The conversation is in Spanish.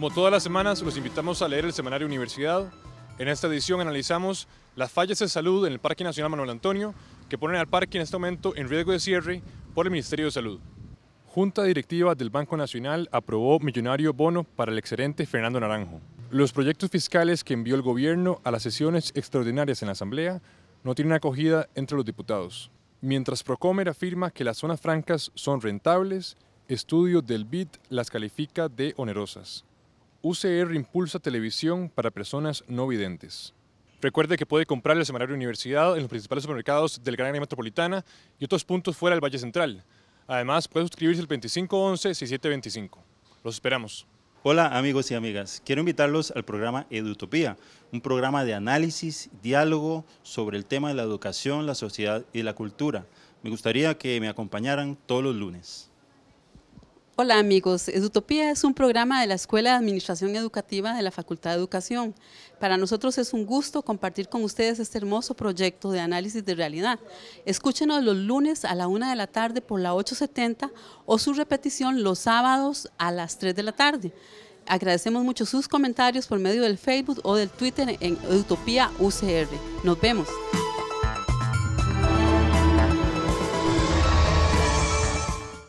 Como todas las semanas, los invitamos a leer el Semanario Universidad. En esta edición analizamos las fallas de salud en el Parque Nacional Manuel Antonio, que ponen al parque en este momento en riesgo de cierre por el Ministerio de Salud. Junta Directiva del Banco Nacional aprobó millonario bono para el excelente Fernando Naranjo. Los proyectos fiscales que envió el gobierno a las sesiones extraordinarias en la Asamblea no tienen acogida entre los diputados. Mientras Procomer afirma que las zonas francas son rentables, estudios del BID las califica de onerosas. UCR impulsa televisión para personas no videntes. Recuerde que puede comprar el semanario Universidad en los principales supermercados del Gran Área Metropolitana y otros puntos fuera del Valle Central. Además, puede suscribirse al 2511-6725. Los esperamos. Hola amigos y amigas, quiero invitarlos al programa Edutopía, un programa de análisis, diálogo sobre el tema de la educación, la sociedad y la cultura. Me gustaría que me acompañaran todos los lunes. Hola amigos, Utopía es un programa de la Escuela de Administración Educativa de la Facultad de Educación. Para nosotros es un gusto compartir con ustedes este hermoso proyecto de análisis de realidad. Escúchenos los lunes a la 1 de la tarde por la 8.70 o su repetición los sábados a las 3 de la tarde. Agradecemos mucho sus comentarios por medio del Facebook o del Twitter en Utopía UCR. Nos vemos.